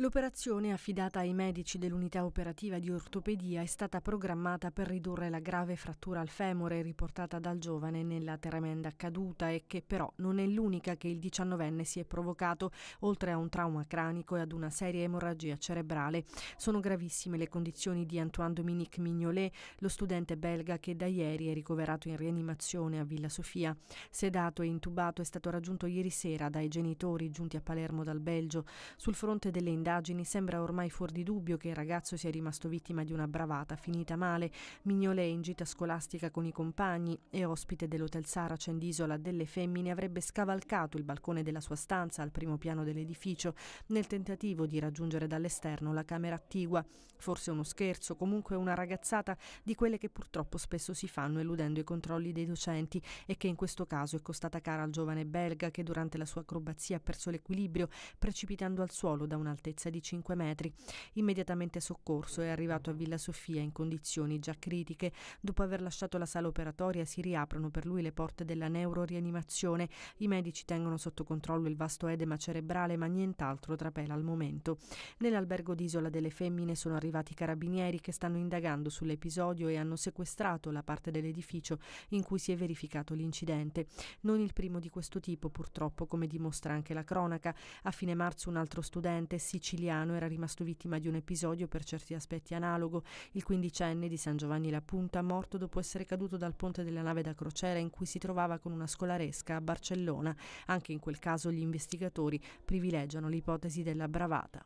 L'operazione affidata ai medici dell'unità operativa di ortopedia è stata programmata per ridurre la grave frattura al femore riportata dal giovane nella tremenda caduta e che però non è l'unica che il 19enne si è provocato, oltre a un trauma cranico e ad una seria emorragia cerebrale. Sono gravissime le condizioni di Antoine Dominique Mignolet, lo studente belga che da ieri è ricoverato in rianimazione a Villa Sofia. Sedato e intubato è stato raggiunto ieri sera dai genitori giunti a Palermo dal Belgio. Sul fronte delle indagini indagini sembra ormai fuori di dubbio che il ragazzo sia rimasto vittima di una bravata finita male, mignolè in gita scolastica con i compagni e ospite dell'hotel Saracen di delle Femmine avrebbe scavalcato il balcone della sua stanza al primo piano dell'edificio nel tentativo di raggiungere dall'esterno la camera attigua. Forse uno scherzo, comunque una ragazzata di quelle che purtroppo spesso si fanno eludendo i controlli dei docenti e che in questo caso è costata cara al giovane belga che durante la sua acrobazia ha perso l'equilibrio precipitando al suolo da un'altezza altezza di 5 metri. Immediatamente soccorso è arrivato a Villa Sofia in condizioni già critiche. Dopo aver lasciato la sala operatoria si riaprono per lui le porte della neurorianimazione. I medici tengono sotto controllo il vasto edema cerebrale ma nient'altro trapela al momento. Nell'albergo d'Isola delle Femmine sono arrivati i carabinieri che stanno indagando sull'episodio e hanno sequestrato la parte dell'edificio in cui si è verificato l'incidente. Non il primo di questo tipo purtroppo come dimostra anche la cronaca. A fine marzo un altro studente si siciliano era rimasto vittima di un episodio per certi aspetti analogo, il quindicenne di San Giovanni La Punta, morto dopo essere caduto dal ponte della nave da crociera in cui si trovava con una scolaresca a Barcellona. Anche in quel caso gli investigatori privilegiano l'ipotesi della bravata.